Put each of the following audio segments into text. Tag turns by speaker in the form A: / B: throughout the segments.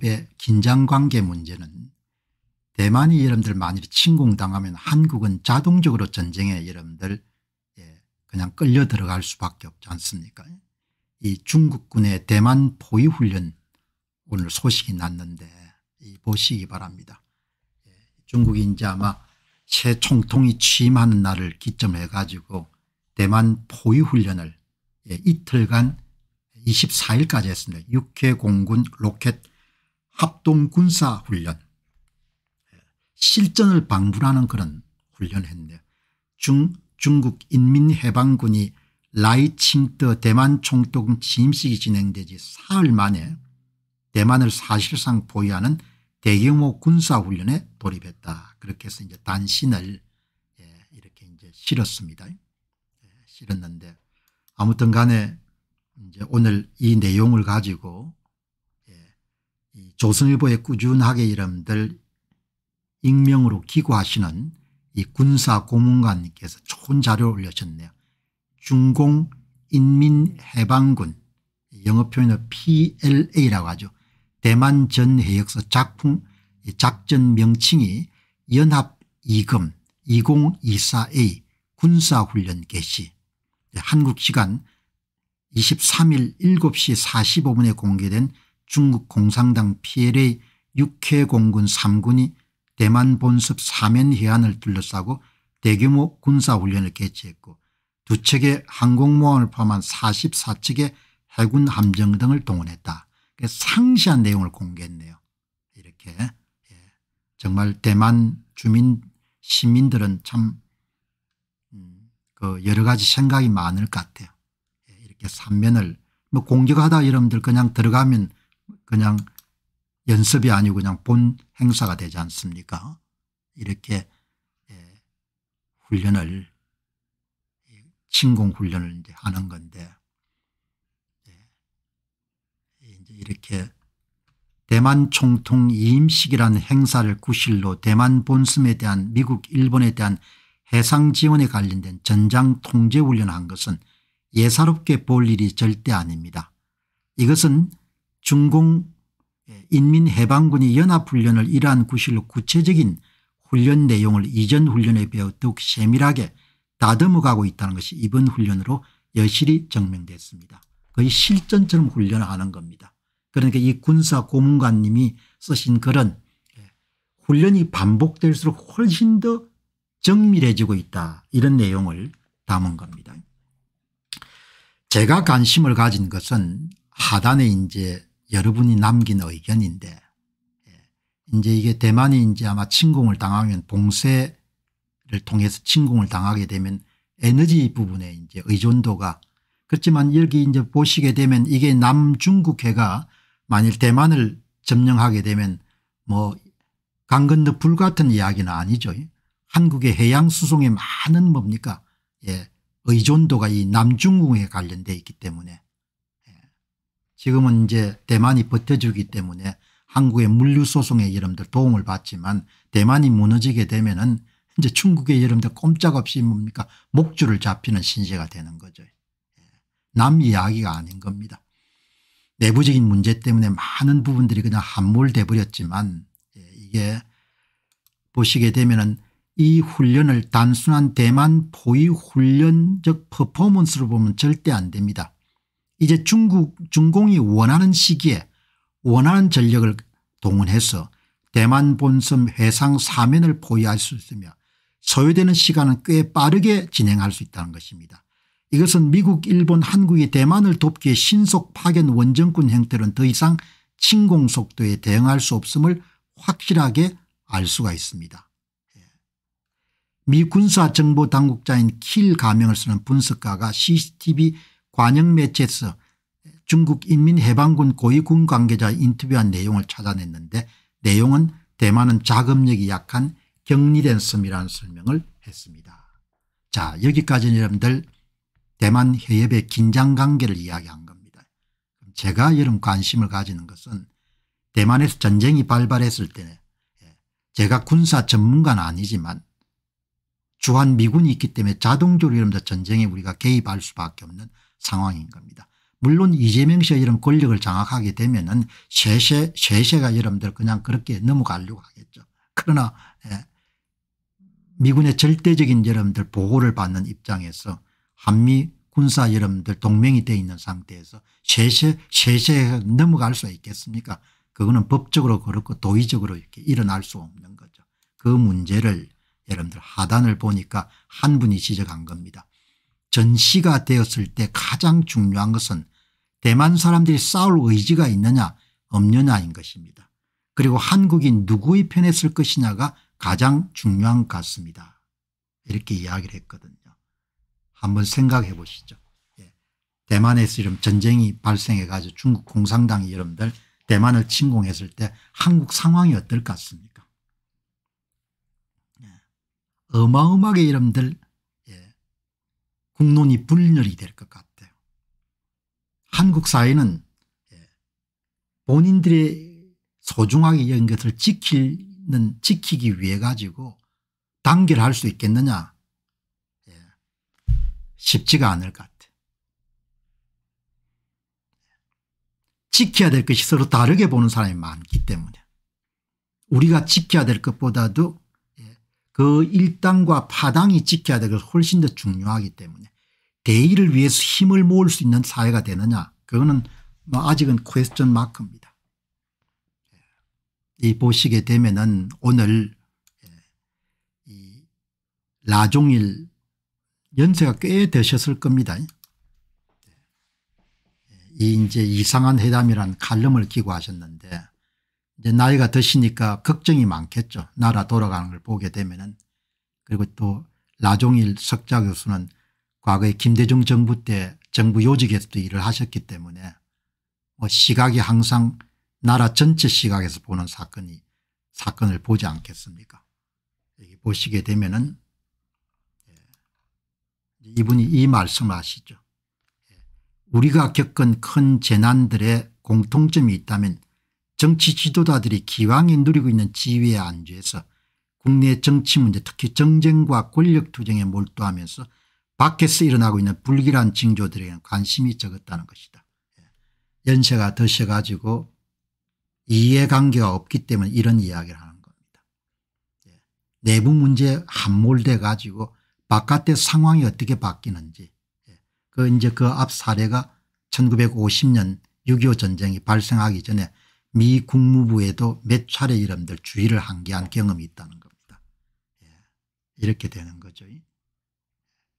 A: 의 긴장관계 문제는 대만이 여러분들 만일 침공당하면 한국은 자동적으로 전쟁에 여러분들 예, 그냥 끌려 들어갈 수밖에 없지 않습니까 이 중국군의 대만 포위훈련 오늘 소식이 났는데 보시기 바랍니다. 예, 중국이 이제 아마 새 총통이 취임하는 날을 기점해 가지고 대만 포위훈련을 예, 이틀간 24일까지 했습니다. 육해 공군 로켓 합동군사훈련 실전을 방불하는 그런 훈련을 했는데 중, 중국 인민해방군이 라이칭떠 대만 총독 취임식이 진행되지 사흘 만에 대만을 사실상 보유하는 대규모 군사훈련에 돌입했다. 그렇게 해서 이제 단신을 예, 이렇게 이제 실었습니다. 예, 실었는데 아무튼 간에 이제 오늘 이 내용을 가지고 조선일보의 꾸준하게 이름들 익명으로 기고하시는 이 군사 고문관님께서 좋은 자료를 올려셨네요. 중공 인민해방군 영어 표현으로 PLA라고 하죠. 대만 전해역서 작품 작전 명칭이 연합 2금 2024A 군사훈련 개시 한국시간 23일 7시 45분에 공개된 중국 공산당 PLA 6회 공군 3군이 대만 본섭 사면 해안을 둘러싸고 대규모 군사훈련을 개최했고 두 척의 항공모함을 포함한 44척의 해군 함정 등을 동원했다. 그러니까 상시한 내용을 공개했네요. 이렇게 예. 정말 대만 주민 시민들은 참 음, 그 여러 가지 생각이 많을 것 같아요. 예, 이렇게 삼면을 뭐 공격하다 여러분들 그냥 들어가면 그냥 연습이 아니고 그냥 본 행사가 되지 않습니까 이렇게 예, 훈련을 침공 예, 훈련을 이제 하는 건데 예, 이제 이렇게 대만 총통 이임식이라는 행사를 구실로 대만 본섬에 대한 미국 일본에 대한 해상 지원에 관련된 전장 통제 훈련을 한 것은 예사롭게 볼 일이 절대 아닙니다. 이것은 중공 예, 인민해방군이 연합훈련을 이러한 구실로 구체적인 훈련 내용을 이전 훈련에 비해 더욱 세밀하게 다듬어가고 있다는 것이 이번 훈련으로 여실히 증명됐습니다. 거의 실전처럼 훈련하는 겁니다. 그러니까 이 군사 고문관님이 쓰신 그런 예, 훈련이 반복될수록 훨씬 더 정밀해지고 있다 이런 내용을 담은 겁니다. 제가 관심을 가진 것은 하단에 이제 여러분이 남긴 의견인데 예, 이제 이게 대만이 이제 아마 침공을 당하면 봉쇄를 통해서 침공을 당하게 되면 에너지 부분에 이제 의존도가 그렇지만 여기 이제 보시게 되면 이게 남중국해가 만일 대만을 점령하게 되면 뭐 강건너 불 같은 이야기는 아니죠. 한국의 해양 수송에 많은 뭡니까 예 의존도가 이남중국해 관련돼 있기 때문에 지금은 이제 대만이 버텨주기 때문에 한국의 물류소송의 여러분들 도움을 받지만 대만이 무너지게 되면 은 이제 중국의 여러분들 꼼짝없이 뭡니까 목줄을 잡히는 신세가 되는 거죠. 예. 남 이야기가 아닌 겁니다. 내부적인 문제 때문에 많은 부분들이 그냥 함몰돼 버렸지만 예, 이게 보시게 되면 은이 훈련을 단순한 대만 포위 훈련적 퍼포먼스로 보면 절대 안 됩니다. 이제 중국 중공이 원하는 시기에 원하는 전력을 동원해서 대만 본섬 해상 사면을 포위할 수 있으며 소요되는 시간은 꽤 빠르게 진행할 수 있다는 것입니다. 이것은 미국 일본 한국이 대만을 돕기에 신속 파견 원정군 형태는더 이상 침공 속도에 대응할 수 없음을 확실하게 알 수가 있습니다. 예. 미 군사정보당국자인 킬 가명을 쓰는 분석가가 CCTV 관영 매체에서 중국 인민해방군 고위군 관계자 인터뷰한 내용을 찾아냈는데 내용은 대만은 자금력이 약한 격리된 섬이라는 설명을 했습니다. 자 여기까지는 여러분들 대만 해협의 긴장관계를 이야기한 겁니다. 제가 여러분 관심을 가지는 것은 대만에서 전쟁이 발발했을 때 예, 제가 군사 전문가는 아니지만 주한미군이 있기 때문에 자동적으로 여러분들 전쟁에 우리가 개입할 수밖에 없는 상황인 겁니다. 물론 이재명 씨가 이런 권력을 장악하게 되면 은 세세, 세세가 여러분들 그냥 그렇게 넘어가려고 하겠죠. 그러나 예, 미군의 절대적인 여러분들 보호를 받는 입장에서 한미 군사 여러분들 동맹이 되어 있는 상태에서 세세, 세세 넘어갈 수 있겠습니까 그거는 법적으로 그렇고 도의적으로 이렇게 일어날 수 없는 거죠. 그 문제를 여러분들 하단을 보니까 한 분이 지적한 겁니다. 전시가 되었을 때 가장 중요한 것은 대만 사람들이 싸울 의지가 있느냐 없느냐인 것입니다. 그리고 한국이 누구의 편에 설 것이냐가 가장 중요한 것 같습니다. 이렇게 이야기를 했거든요. 한번 생각해 보시죠. 예. 대만에서 이런 전쟁이 발생해 가지고 중국 공산당 여러분들 대만을 침공했을 때 한국 상황이 어떨 것 같습니까 예. 어마어마하게 여러분들 예. 국론이 분열이 될 것 같아요. 한국 사회는 예, 본인들의 소중하게 여긴 것을 지키는 지키기 위해 가지고 단결할 수 있겠느냐 예, 쉽지가 않을 것 같아. 지켜야 될 것이 서로 다르게 보는 사람이 많기 때문에 우리가 지켜야 될 것보다도 예, 그 일당과 파당이 지켜야 될 것을 훨씬 더 중요하기 때문에 대의를 위해서 힘을 모을 수 있는 사회가 되느냐 그거는 뭐 아직은 퀘스천 마크입니다. 예. 이 보시게 되면은 오늘 예, 이 라종일 연세가 꽤 되셨을 겁니다. 예. 이 이제 이상한 회담이란 칼럼을 기고하셨는데 이제 나이가 드시니까 걱정이 많겠죠. 나라 돌아가는 걸 보게 되면은 그리고 또 라종일 석자 교수는 과거에 김대중 정부 때 정부 요직에서도 일을 하셨기 때문에 뭐 시각이 항상 나라 전체 시각에서 보는 사건이 사건을 보지 않겠습니까 여기 보시게 되면은 예. 이분이 이 말씀을 하시죠. 예. 우리가 겪은 큰 재난들의 공통점이 있다면 정치 지도자들이 기왕에 누리고 있는 지위에 안주해서 국내 정치 문제 특히 정쟁과 권력투쟁에 몰두하면서 밖에서 일어나고 있는 불길한 징조들에는 관심이 적었다는 것이다. 예. 연세가 드셔 가지고 이해관계가 없기 때문에 이런 이야기를 하는 겁니다. 예. 내부 문제 함몰돼 가지고 바깥의 상황이 어떻게 바뀌는지 예. 그 이제 그 앞 사례가 1950년 6.25 전쟁이 발생하기 전에 미 국무부에도 몇 차례 이름들 주의를 한 게 한 경험이 있다는 겁니다. 이렇게 되는 거죠.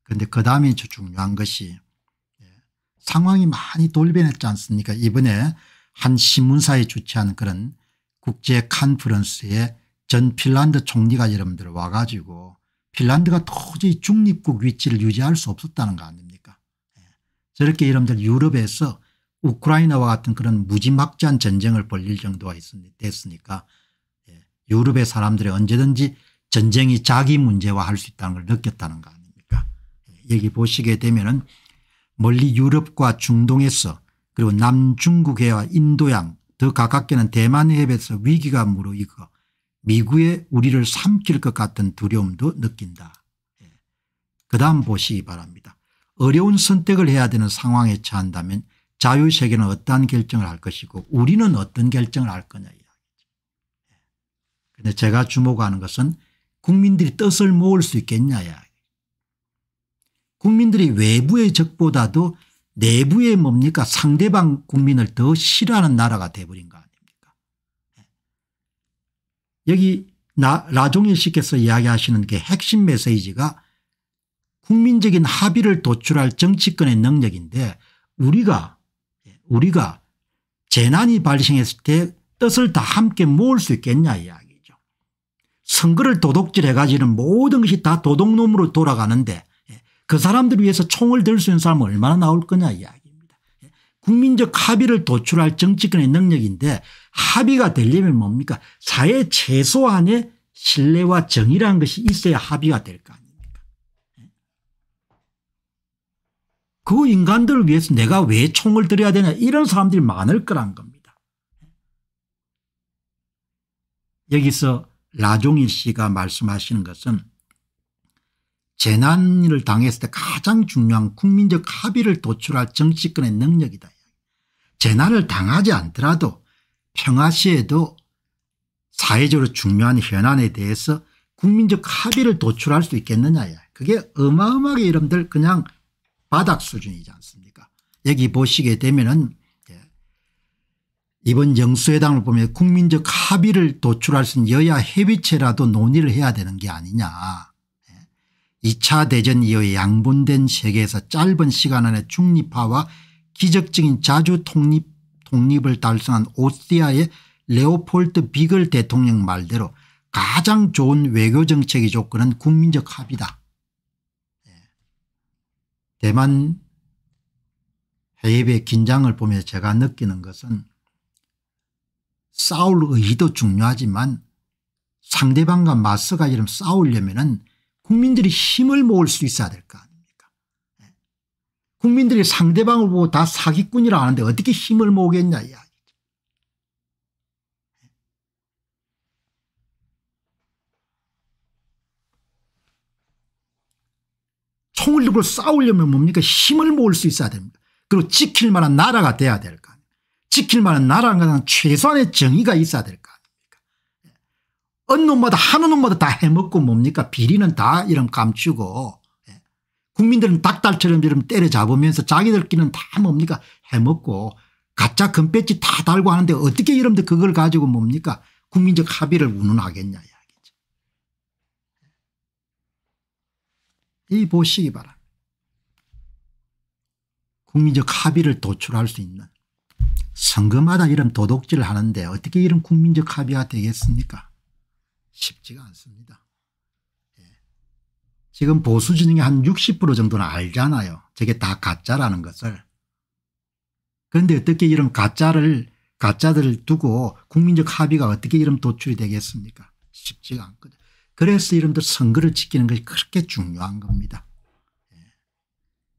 A: 그런데 그 다음에 중요한 것이 예, 상황이 많이 돌변했지 않습니까 이번에 한 신문사에 주최한 그런 국제 컨퍼런스에 전 핀란드 총리가 여러분들 와가지고 핀란드가 도저히 중립국 위치를 유지할 수 없었다는 거 아닙니까 예, 저렇게 여러분들 유럽에서 우크라이나와 같은 그런 무지막지한 전쟁을 벌릴 정도가 됐으니까 예, 유럽의 사람들이 언제든지 전쟁이 자기 문제화 할수 있다는 걸 느꼈다는 거 아닙니까 얘기 보시게 되면은 멀리 유럽과 중동에서 그리고 남중국해와 인도양 더 가깝게는 대만해협에서 위기가 무르익어 미국의 우리를 삼킬 것 같은 두려움도 느낀다. 예. 그 다음 보시기 바랍니다. 어려운 선택을 해야 되는 상황에 처한다면 자유세계는 어떠한 결정을 할 것이고 우리는 어떤 결정을 할 거냐 이야기죠. 그런데 예. 제가 주목하는 것은 국민들이 뜻을 모을 수 있겠냐 이야기. 국민들이 외부의 적보다도 내부의 뭡니까 상대방 국민을 더 싫어하는 나라가 돼버린 거 아닙니까 예. 여기 나, 라종일 씨께서 이야기하시는 게 핵심 메시지가 국민적인 합의를 도출할 정치권의 능력인데 우리가 예, 우리가 재난이 발생했을 때 뜻을 다 함께 모을 수 있겠냐 이야기죠. 선거를 도둑질해 가지는 모든 것이 다 도둑놈으로 돌아가는데 그 사람들 위해서 총을 들 수 있는 사람은 얼마나 나올 거냐 이야기입니다. 예? 국민적 합의를 도출할 정치권의 능력인데 합의가 되려면 뭡니까 사회 최소한의 신뢰와 정의라는 것이 있어야 합의가 될 거 아닙니까 예? 그 인간들을 위해서 내가 왜 총을 들여야 되냐 이런 사람들이 많을 거란 겁니다. 예? 여기서 라종일 씨가 말씀하시는 것은 재난을 당했을 때 가장 중요한 국민적 합의를 도출할 정치권의 능력이다. 재난을 당하지 않더라도 평화시에도 사회적으로 중요한 현안에 대해서 국민적 합의를 도출할 수 있겠느냐. 그게 어마어마하게 여러분들 그냥 바닥 수준이지 않습니까 여기 보시게 되면은 예. 이번 영수회담을 보면 국민적 합의를 도출할 수 있는 여야 협의체라도 논의를 해야 되는 게 아니냐. 2차 대전 이후에 양분된 세계에서 짧은 시간 안에 중립화와 기적적인 자주 독립, 독립을 달성한 오스트리아의 레오폴드 비글 대통령 말대로 가장 좋은 외교정책의 조건은 국민적 합의다. 예. 대만 해협의 긴장을 보며 제가 느끼는 것은 싸울 의도 중요하지만 상대방과 맞서가 이름 싸우려면 은 국민들이 힘을 모을 수 있어야 될 거 아닙니까? 예. 국민들이 상대방을 보고 다 사기꾼이라 하는데 어떻게 힘을 모으겠냐 이야기죠. 예. 총을 들고 싸우려면 뭡니까? 힘을 모을 수 있어야 됩니다. 그리고 지킬 만한 나라가 돼야 될 거 아닙니까? 지킬 만한 나라는 최소한의 정의가 있어야 될거 어느 놈마다 하는 놈마다 다 해먹고 뭡니까 비리는 다 이런 감추고 예. 국민들은 닭달처럼 이런 때려잡으면서 자기들끼리는 다 뭡니까 해먹고 가짜 금배지 다 달고 하는데 어떻게 이러면 그걸 가지고 뭡니까 국민적 합의를 운운하겠냐 이야기죠. 이 보시기 바랍니다. 국민적 합의를 도출할 수 있는 선거마다 이런 도둑질을 하는데 어떻게 이런 국민적 합의가 되겠습니까 쉽지가 않습니다. 예. 지금 보수 진영이 한60% 정도는 알잖아요. 저게 다 가짜라는 것을. 그런데 어떻게 이런 가짜를 가짜들을 두고 국민적 합의가 어떻게 이런 도출이 되겠습니까 쉽지가 않거든요. 그래서 이름들 선거를 지키는 것이 그렇게 중요한 겁니다. 예.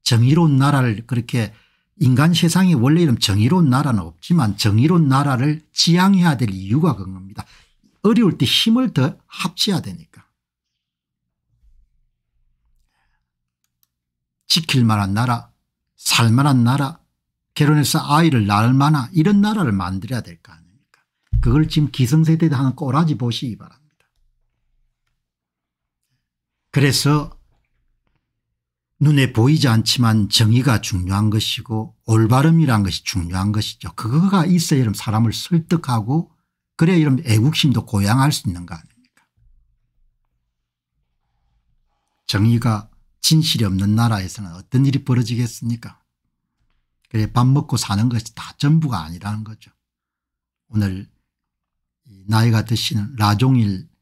A: 정의로운 나라를 그렇게 인간 세상에 원래 이런 정의로운 나라는 없지만 정의로운 나라를 지향해야 될 이유가 그 겁니다. 어려울 때 힘을 더 합쳐야 되니까. 지킬 만한 나라, 살 만한 나라, 결혼해서 아이를 낳을 만한 이런 나라를 만들어야 될 거 아닙니까. 그걸 지금 기성세대에 하는 꼬라지 보시기 바랍니다. 그래서 눈에 보이지 않지만 정의가 중요한 것이고 올바름이란 것이 중요한 것이죠. 그거가 있어야 사람을 설득하고 그래야 이런 애국심도 고양할 수 있는 거 아닙니까 정의가 진실이 없는 나라에서는 어떤 일이 벌어지겠습니까 그래 밥 먹고 사는 것이 다 전부가 아니라는 거죠. 오늘 나이가 드시는 라종일